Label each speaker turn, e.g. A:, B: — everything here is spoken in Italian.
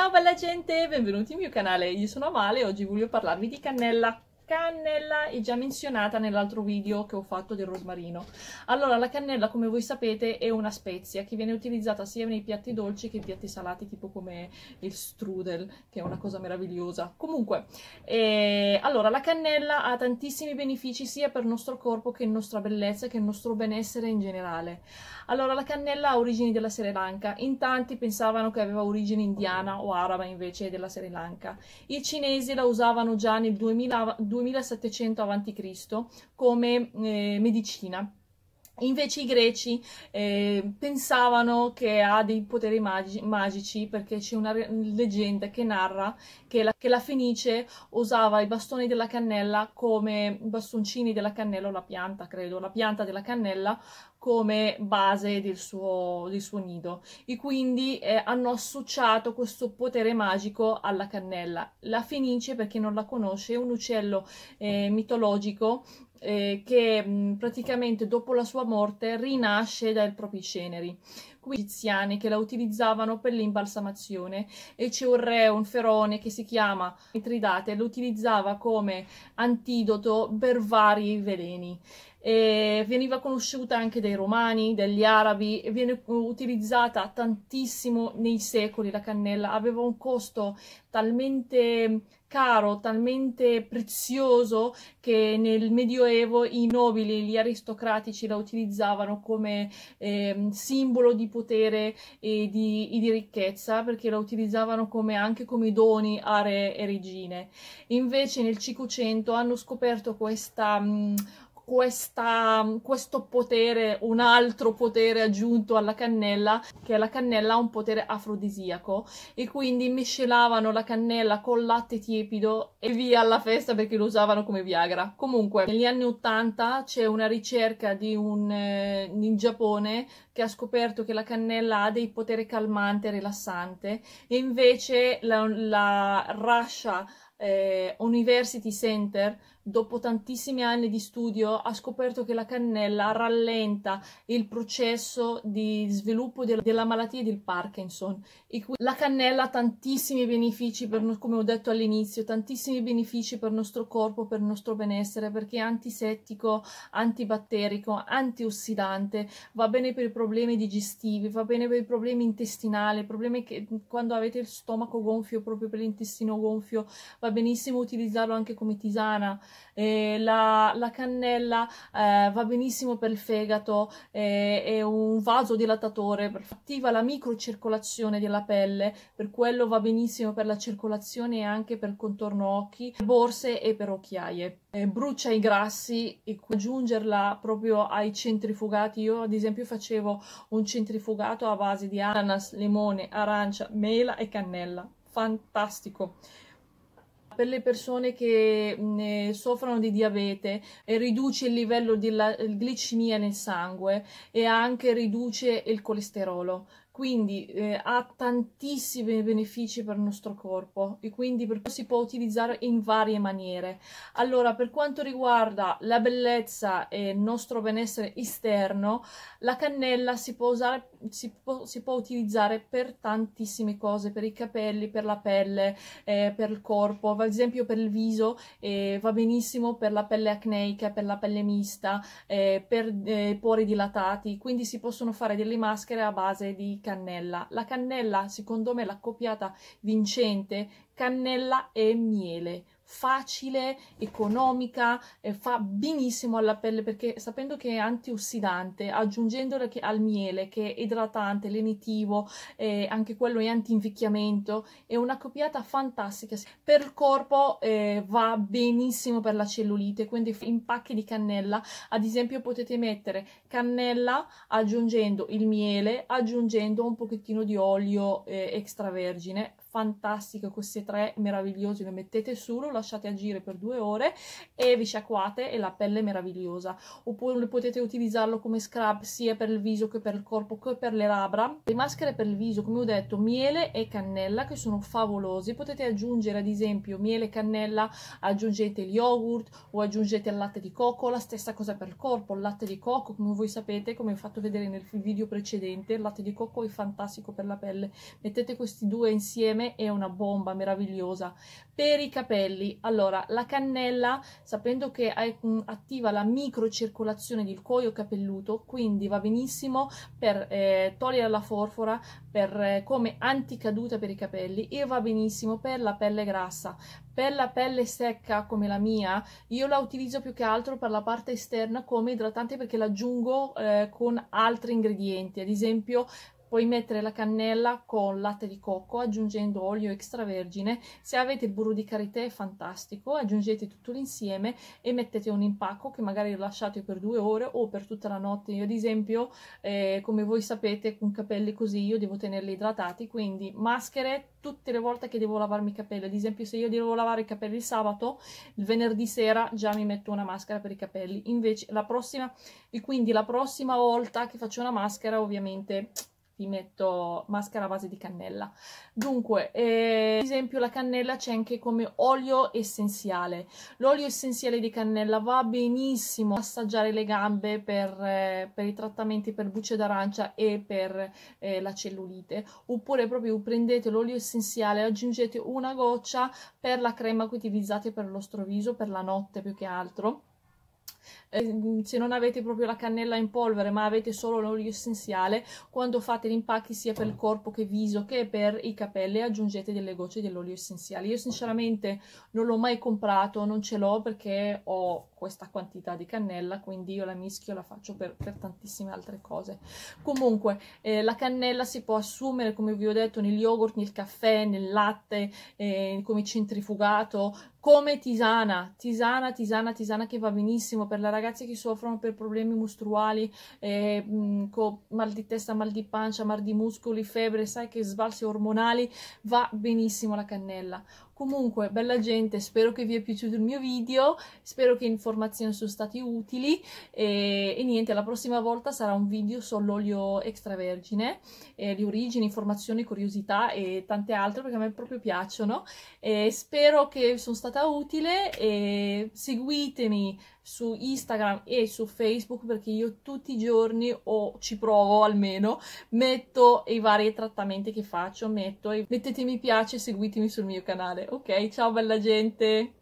A: Ciao bella gente, benvenuti nel mio canale, io sono Amale e oggi voglio parlarvi di cannella cannella è già menzionata nell'altro video che ho fatto del rosmarino. Allora, la cannella, come voi sapete, è una spezia che viene utilizzata sia nei piatti dolci che in piatti salati, tipo come il strudel, che è una cosa meravigliosa. Comunque, eh, allora, la cannella ha tantissimi benefici sia per il nostro corpo che la nostra bellezza che il nostro benessere in generale. Allora, la cannella ha origini della Sri Lanka. In tanti pensavano che aveva origine indiana o araba invece della Sri Lanka. I cinesi la usavano già nel 2000, 2700 a.C. come eh, medicina. Invece i greci eh, pensavano che ha dei poteri magi magici perché c'è una leggenda che narra che la, che la, Fenice usava i bastoni della cannella come bastoncini della cannella o la pianta, credo, la pianta della cannella come base del suo, del suo nido e quindi eh, hanno associato questo potere magico alla cannella. La fenice, per chi non la conosce, è un uccello eh, mitologico eh, che mh, praticamente dopo la sua morte rinasce dai propri ceneri. Quindi egiziani che la utilizzavano per l'imbalsamazione e c'è un re, un ferone che si chiama Mitridate, lo utilizzava come antidoto per vari veleni eh, veniva conosciuta anche dai romani, dagli arabi, e viene utilizzata tantissimo nei secoli la cannella, aveva un costo talmente caro, talmente prezioso che nel Medioevo i nobili, gli aristocratici la utilizzavano come eh, simbolo di potere e di, e di, ricchezza perché la utilizzavano come, anche come doni a re e regine. Invece nel 500 hanno scoperto questa mh, questa, questo potere, un altro potere aggiunto alla cannella, che la cannella ha un potere afrodisiaco e quindi miscelavano la cannella col latte tiepido e via alla festa perché lo usavano come Viagra. Comunque, negli anni 80 c'è una ricerca di un, eh, in Giappone che ha scoperto che la cannella ha dei poteri calmante, e rilassante e invece la, la Russia eh, University Center dopo tantissimi anni di studio, ha scoperto che la cannella rallenta il processo di sviluppo de della malattia del Parkinson. la cannella ha tantissimi benefici, per, come ho detto all'inizio, tantissimi benefici per il nostro corpo, per il nostro benessere, perché è antisettico, antibatterico, antiossidante, va bene per i problemi digestivi, va bene per i problemi intestinali, problemi che quando avete il stomaco gonfio, proprio per l'intestino gonfio, va benissimo utilizzarlo anche come tisana eh, la, la, cannella eh, va benissimo per il fegato, eh, è un vaso dilatatore, attiva la microcircolazione della pelle, per quello va benissimo per la circolazione e anche per il contorno occhi, borse e per occhiaie. Eh, brucia i grassi e aggiungerla proprio ai centrifugati, io ad esempio facevo un centrifugato a base di ananas, limone, arancia, mela e cannella, fantastico! per le persone che mh, eh, soffrono di diabete e eh, riduce il livello di la, glicemia nel sangue e anche riduce il colesterolo quindi eh, ha tantissimi benefici per il nostro corpo e quindi per si può utilizzare in varie maniere. Allora, per quanto riguarda la bellezza e il nostro benessere esterno, la cannella si può, usare, si può, si può utilizzare per tantissime cose, per i capelli, per la pelle, eh, per il corpo, ad esempio per il viso, eh, va benissimo per la pelle acneica, per la pelle mista, eh, per i eh, pori dilatati, quindi si possono fare delle maschere a base di cannella cannella. La cannella, secondo me, copiata vincente, cannella e miele facile, economica, eh, fa benissimo alla pelle perché sapendo che è antiossidante, aggiungendola al miele che è idratante, lenitivo, eh, anche quello è anti-invecchiamento, è una copiata fantastica. Per il corpo eh, va benissimo per la cellulite, quindi in pacchi di cannella, ad esempio potete mettere cannella aggiungendo il miele, aggiungendo un pochettino di olio eh, extravergine, fantastico questi tre meravigliosi, ne mettete solo la lasciate agire per due ore e vi sciacquate e la pelle è meravigliosa. Oppure potete utilizzarlo come scrub sia per il viso che per il corpo che per le labbra. Le maschere per il viso, come ho detto, miele e cannella che sono favolosi. Potete aggiungere ad esempio miele e cannella, aggiungete il yogurt o aggiungete il latte di cocco. La stessa cosa per il corpo, il latte di cocco, come voi sapete, come ho fatto vedere nel video precedente, il latte di cocco è fantastico per la pelle. Mettete questi due insieme, è una bomba meravigliosa per i capelli. Allora, la cannella, sapendo che attiva la microcircolazione del cuoio capelluto, quindi va benissimo per eh, togliere la forfora, per, eh, come anticaduta per i capelli e va benissimo per la pelle grassa. Per la pelle secca come la mia, io la utilizzo più che altro per la parte esterna come idratante perché l'aggiungo eh, con altri ingredienti, ad esempio Puoi mettere la cannella con latte di cocco aggiungendo olio extravergine. Se avete il burro di karité è fantastico, aggiungete tutto l'insieme e mettete un impacco che magari lasciate per due ore o per tutta la notte. Io ad esempio, eh, come voi sapete, con capelli così io devo tenerli idratati, quindi maschere tutte le volte che devo lavarmi i capelli. Ad esempio se io devo lavare i capelli il sabato, il venerdì sera già mi metto una maschera per i capelli. Invece la prossima, e quindi la prossima volta che faccio una maschera ovviamente ti metto maschera a base di cannella. Dunque, eh, ad esempio la cannella c'è anche come olio essenziale. L'olio essenziale di cannella va benissimo a massaggiare le gambe per, eh, per, i trattamenti per bucce d'arancia e per eh, la cellulite. Oppure proprio prendete l'olio essenziale e aggiungete una goccia per la crema che utilizzate per il vostro viso, per la notte più che altro eh, mm, se non avete proprio la cannella in polvere ma avete solo l'olio essenziale quando fate gli impacchi sia per il corpo che viso che per i capelli aggiungete delle gocce dell'olio essenziale io sinceramente non l'ho mai comprato non ce l'ho perché ho questa quantità di cannella quindi io la mischio la faccio per, per tantissime altre cose comunque eh, la cannella si può assumere come vi ho detto negli yogurt nel caffè nel latte eh, come centrifugato come tisana, tisana, tisana, tisana che va benissimo per le ragazze che soffrono per problemi mestruali, eh, con mal di testa, mal di pancia, mal di muscoli, febbre, sai che sbalzi ormonali, va benissimo la cannella. Comunque, bella gente, spero che vi è piaciuto il mio video, spero che le informazioni sono state utili e, e, niente, la prossima volta sarà un video sull'olio extravergine, eh, di origini, informazioni, curiosità e tante altre perché a me proprio piacciono. Eh, spero che sono stata utile e seguitemi su Instagram e su Facebook perché io tutti i giorni o ci provo almeno metto i vari trattamenti che faccio metto e mettete mi piace e seguitemi sul mio canale ok ciao bella gente